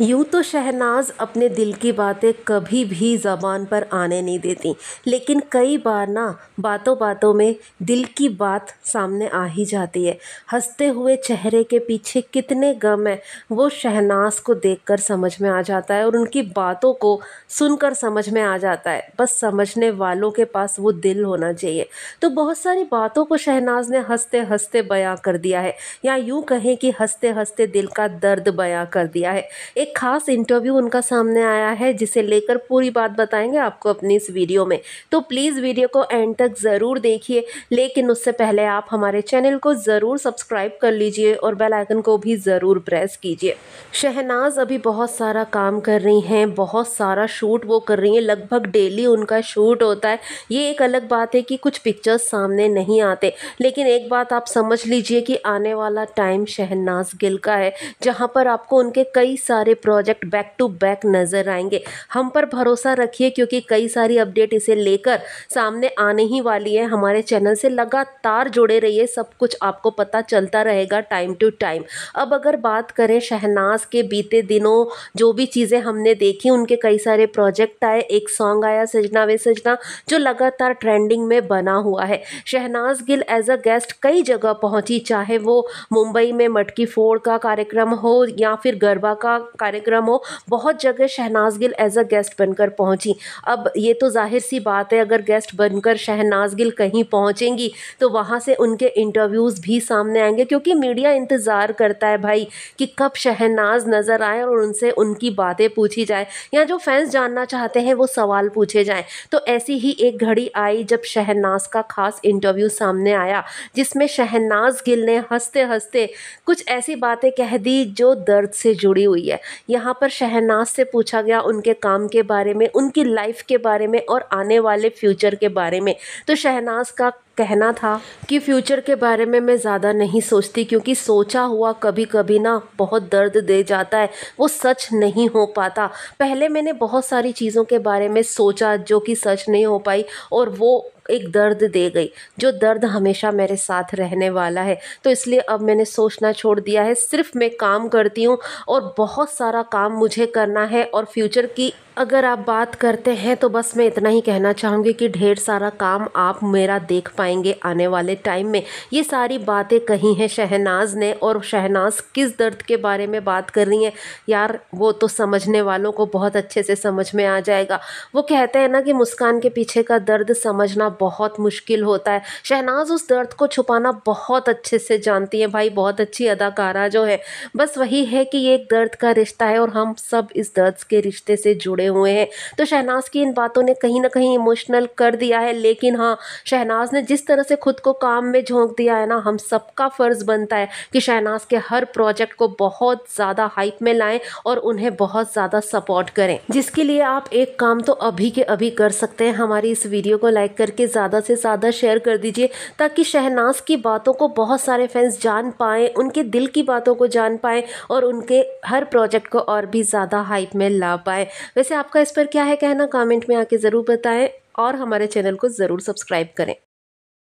यूँ तो शहनाज अपने दिल की बातें कभी भी ज़बान पर आने नहीं देती लेकिन कई बार ना बातों बातों में दिल की बात सामने आ ही जाती है हंसते हुए चेहरे के पीछे कितने गम हैं वो शहनाज को देखकर समझ में आ जाता है और उनकी बातों को सुनकर समझ में आ जाता है बस समझने वालों के पास वो दिल होना चाहिए तो बहुत सारी बातों को शहनाज ने हंसते हंसते बयां कर दिया है या यूँ कहें कि हंसते हंसते दिल का दर्द बयां कर दिया है एक एक खास इंटरव्यू उनका सामने आया है जिसे लेकर पूरी बात बताएंगे आपको अपनी इस वीडियो में तो प्लीज़ वीडियो को एंड तक ज़रूर देखिए लेकिन उससे पहले आप हमारे चैनल को ज़रूर सब्सक्राइब कर लीजिए और बेल आइकन को भी ज़रूर प्रेस कीजिए शहनाज अभी बहुत सारा काम कर रही हैं बहुत सारा शूट वो कर रही हैं लगभग डेली उनका शूट होता है ये एक अलग बात है कि कुछ पिक्चर्स सामने नहीं आते लेकिन एक बात आप समझ लीजिए कि आने वाला टाइम शहनाज गिल का है जहाँ पर आपको उनके कई सारे प्रोजेक्ट बैक टू बैक नज़र आएंगे हम पर भरोसा रखिए क्योंकि कई सारी अपडेट इसे लेकर सामने आने ही वाली है हमारे चैनल से लगातार जुड़े रहिए सब कुछ आपको पता चलता रहेगा टाइम टू टाइम अब अगर बात करें शहनाज के बीते दिनों जो भी चीज़ें हमने देखी उनके कई सारे प्रोजेक्ट आए एक सॉन्ग आया सजना वे सजना जो लगातार ट्रेंडिंग में बना हुआ है Shehnaaz Gill as a guest कई जगह पहुंची चाहे वो मुंबई में मटकी फोड़ का कार्यक्रम हो या फिर गरबा का कार्यक्रम हो बहुत जगह Shehnaaz Gill as a guest बनकर पहुंची अब ये तो जाहिर सी बात है अगर गेस्ट बनकर शहनाज गिल कहीं पहुंचेंगी तो वहाँ से उनके इंटरव्यूज़ भी सामने आएंगे क्योंकि मीडिया इंतज़ार करता है भाई कि कब शहनाज नज़र आए और उनसे उनकी बातें पूछी जाए या जो फैंस जानना चाहते हैं वो सवाल पूछे जाएँ तो ऐसी ही एक घड़ी आई जब शहनाज का खास इंटरव्यू सामने आया जिसमें शहनाज गिल ने हंसते हंसते कुछ ऐसी बातें कह दी जो दर्द से जुड़ी हुई है यहाँ पर शहनाज से पूछा गया उनके काम के बारे में उनकी लाइफ के बारे में और आने वाले फ्यूचर के बारे में तो शहनाज का कहना था कि फ्यूचर के बारे में मैं ज़्यादा नहीं सोचती क्योंकि सोचा हुआ कभी कभी ना बहुत दर्द दे जाता है वो सच नहीं हो पाता पहले मैंने बहुत सारी चीज़ों के बारे में सोचा जो कि सच नहीं हो पाई और वो एक दर्द दे गई जो दर्द हमेशा मेरे साथ रहने वाला है तो इसलिए अब मैंने सोचना छोड़ दिया है सिर्फ मैं काम करती हूँ और बहुत सारा काम मुझे करना है और फ्यूचर की अगर आप बात करते हैं तो बस मैं इतना ही कहना चाहूँगी कि ढेर सारा काम आप मेरा देख पाए पाएंगे आने वाले टाइम में ये सारी बातें कही हैं शहनाज ने और शहनाज किस दर्द के बारे में बात कर रही हैं यार वो तो समझने वालों को बहुत अच्छे से समझ में आ जाएगा वो कहते हैं ना कि मुस्कान के पीछे का दर्द समझना बहुत मुश्किल होता है शहनाज उस दर्द को छुपाना बहुत अच्छे से जानती है भाई बहुत अच्छी अदाकारा जो है बस वही है कि ये एक दर्द का रिश्ता है और हम सब इस दर्द के रिश्ते से जुड़े हुए हैं तो शहनाज की इन बातों ने कहीं ना कहीं इमोशनल कर दिया है लेकिन हाँ शहनाज ने जिस जिस तरह से खुद को काम में झोंक दिया है ना हम सबका फ़र्ज़ बनता है कि शहनाज के हर प्रोजेक्ट को बहुत ज़्यादा हाइप में लाएं और उन्हें बहुत ज़्यादा सपोर्ट करें जिसके लिए आप एक काम तो अभी के अभी कर सकते हैं हमारी इस वीडियो को लाइक करके ज़्यादा से ज़्यादा शेयर कर दीजिए ताकि शहनाज की बातों को बहुत सारे फैंस जान पाएँ उनके दिल की बातों को जान पाएँ और उनके हर प्रोजेक्ट को और भी ज़्यादा हाइप में ला पाएँ वैसे आपका इस पर क्या है कहना कमेंट में आके ज़रूर बताएं और हमारे चैनल को ज़रूर सब्सक्राइब करें